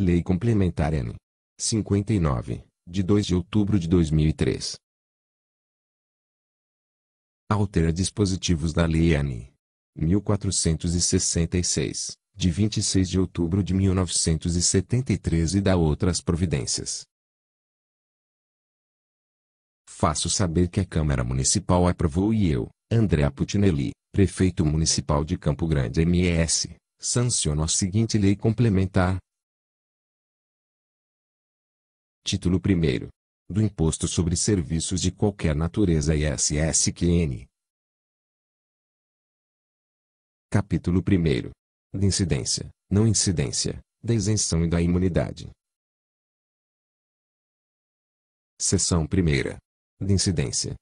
Lei Complementar N. 59, de 2 de outubro de 2003. Altera dispositivos da Lei N. 1466, de 26 de outubro de 1973 e dá outras providências. Faço saber que a Câmara Municipal aprovou e eu, André Putinelli, prefeito municipal de Campo Grande MS, sanciono a seguinte lei complementar, Título 1 do Imposto sobre Serviços de Qualquer Natureza ISSQN. Capítulo 1 Da incidência, não incidência, da isenção e da imunidade. Seção 1 Da incidência.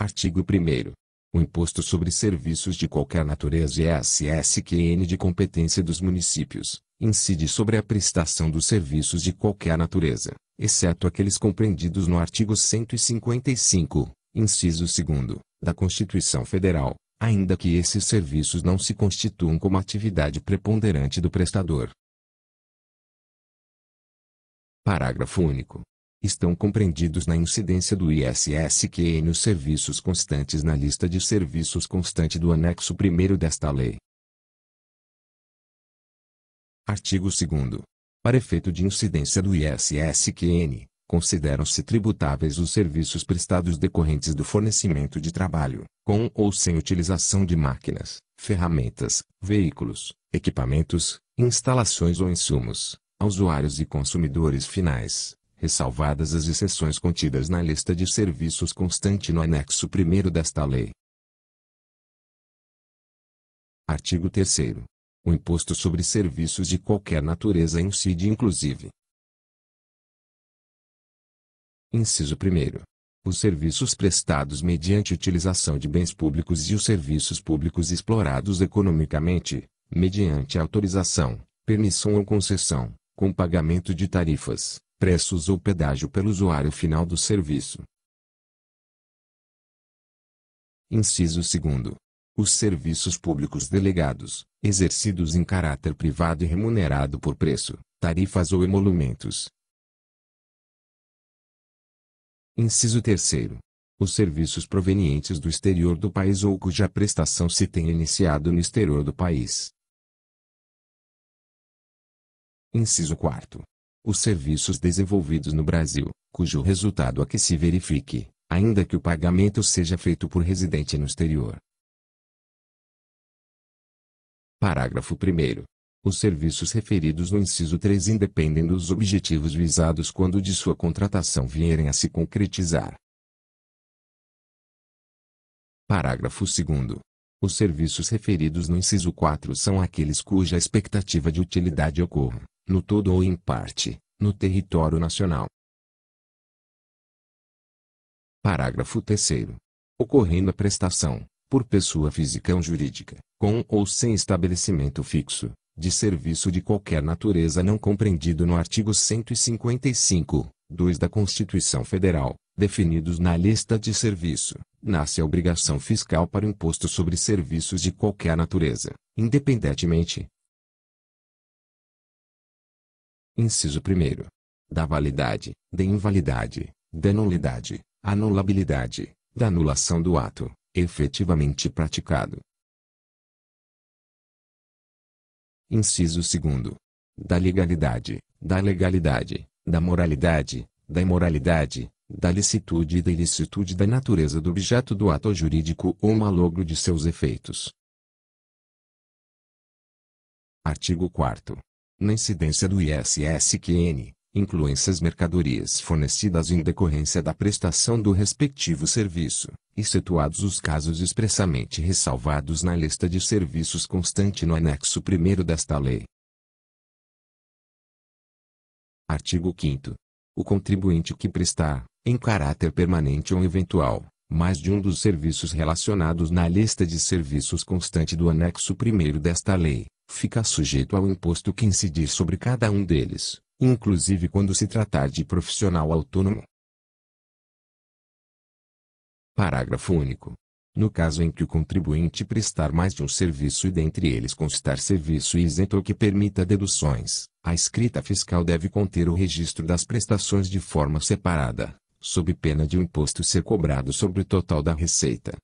Artigo 1 o Imposto sobre Serviços de Qualquer Natureza é SSQN de competência dos municípios, incide sobre a prestação dos serviços de qualquer natureza, exceto aqueles compreendidos no artigo 155, inciso 2, da Constituição Federal, ainda que esses serviços não se constituam como atividade preponderante do prestador. Parágrafo único estão compreendidos na incidência do ISSQN os serviços constantes na lista de serviços constante do anexo 1 desta lei. Artigo 2 Para efeito de incidência do ISSQN, consideram-se tributáveis os serviços prestados decorrentes do fornecimento de trabalho, com ou sem utilização de máquinas, ferramentas, veículos, equipamentos, instalações ou insumos, a usuários e consumidores finais, ressalvadas as exceções contidas na lista de serviços constante no anexo 1 desta lei. Artigo 3 O imposto sobre serviços de qualquer natureza incide inclusive. Inciso 1 os serviços prestados mediante utilização de bens públicos e os serviços públicos explorados economicamente, mediante autorização, permissão ou concessão, com pagamento de tarifas, preços ou pedágio pelo usuário final do serviço. Inciso 2. Os serviços públicos delegados, exercidos em caráter privado e remunerado por preço, tarifas ou emolumentos. Inciso 3. Os serviços provenientes do exterior do país ou cuja prestação se tenha iniciado no exterior do país. Inciso 4 os serviços desenvolvidos no Brasil, cujo resultado a é que se verifique, ainda que o pagamento seja feito por residente no exterior. Parágrafo 1. Os serviços referidos no inciso 3 independem dos objetivos visados quando de sua contratação vierem a se concretizar. Parágrafo 2. Os serviços referidos no inciso 4 são aqueles cuja expectativa de utilidade ocorra, no todo ou em parte, no território nacional. Parágrafo 3 Ocorrendo a prestação, por pessoa física ou jurídica, com ou sem estabelecimento fixo, de serviço de qualquer natureza não compreendido no artigo 155, 2 da Constituição Federal, definidos na lista de serviço, nasce a obrigação fiscal para o imposto sobre serviços de qualquer natureza, independentemente, Inciso 1. Da validade, da invalidade, da nulidade, anulabilidade, da anulação do ato, efetivamente praticado. Inciso 2. Da legalidade, da legalidade, da moralidade, da imoralidade, da licitude e da ilicitude da natureza do objeto do ato jurídico ou malogro de seus efeitos. Artigo 4 na incidência do ISSQN, incluem-se as mercadorias fornecidas em decorrência da prestação do respectivo serviço, excetuados os casos expressamente ressalvados na lista de serviços constante no anexo 1 desta lei. Artigo 5 O contribuinte que prestar, em caráter permanente ou eventual, mais de um dos serviços relacionados na lista de serviços constante do anexo 1 desta lei, fica sujeito ao imposto que incidir sobre cada um deles, inclusive quando se tratar de profissional autônomo. Parágrafo único. No caso em que o contribuinte prestar mais de um serviço e dentre eles constar serviço isento ou que permita deduções, a escrita fiscal deve conter o registro das prestações de forma separada, sob pena de o um imposto ser cobrado sobre o total da receita.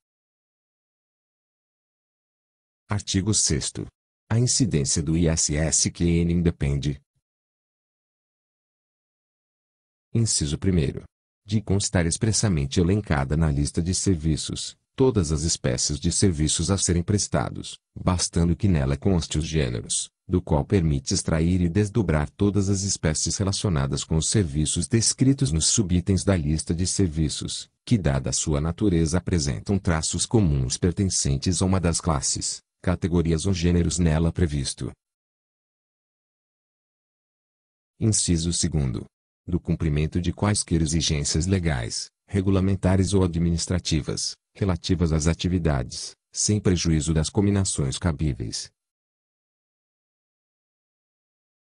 Artigo 6 a incidência do ISS que N depende. Inciso 1. De constar expressamente elencada na lista de serviços, todas as espécies de serviços a serem prestados, bastando que nela conste os gêneros, do qual permite extrair e desdobrar todas as espécies relacionadas com os serviços descritos nos subitens da lista de serviços, que dada sua natureza apresentam traços comuns pertencentes a uma das classes categorias ou gêneros nela previsto. Inciso 2. Do cumprimento de quaisquer exigências legais, regulamentares ou administrativas, relativas às atividades, sem prejuízo das cominações cabíveis.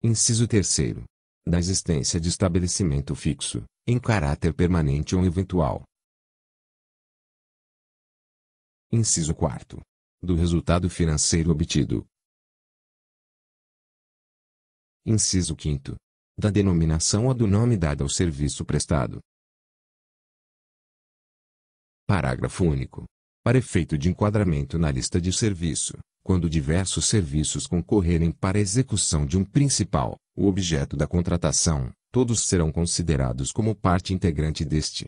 Inciso 3. Da existência de estabelecimento fixo, em caráter permanente ou eventual. Inciso 4 do resultado financeiro obtido. Inciso 5. Da denominação ou do nome dado ao serviço prestado. Parágrafo único. Para efeito de enquadramento na lista de serviço, quando diversos serviços concorrerem para a execução de um principal, o objeto da contratação, todos serão considerados como parte integrante deste.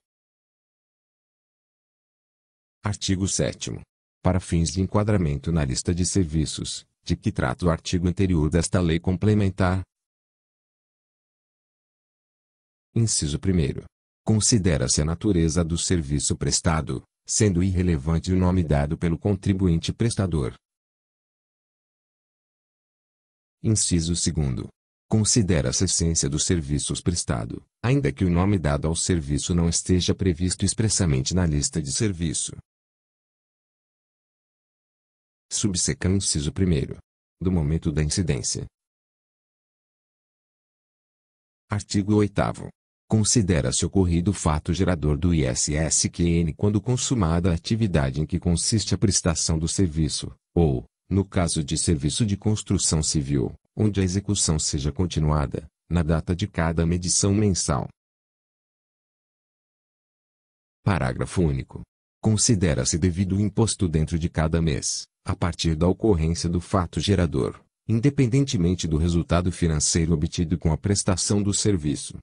Artigo 7 para fins de enquadramento na lista de serviços, de que trata o artigo anterior desta lei complementar. Inciso 1. Considera-se a natureza do serviço prestado, sendo irrelevante o nome dado pelo contribuinte prestador. Inciso 2. Considera-se a essência dos serviços prestado, ainda que o nome dado ao serviço não esteja previsto expressamente na lista de serviço subseção inciso primeiro, do momento da incidência. Artigo 8 Considera-se ocorrido o fato gerador do ISSQN quando consumada a atividade em que consiste a prestação do serviço, ou, no caso de serviço de construção civil, onde a execução seja continuada, na data de cada medição mensal. Parágrafo único. Considera-se devido o imposto dentro de cada mês, a partir da ocorrência do fato gerador, independentemente do resultado financeiro obtido com a prestação do serviço.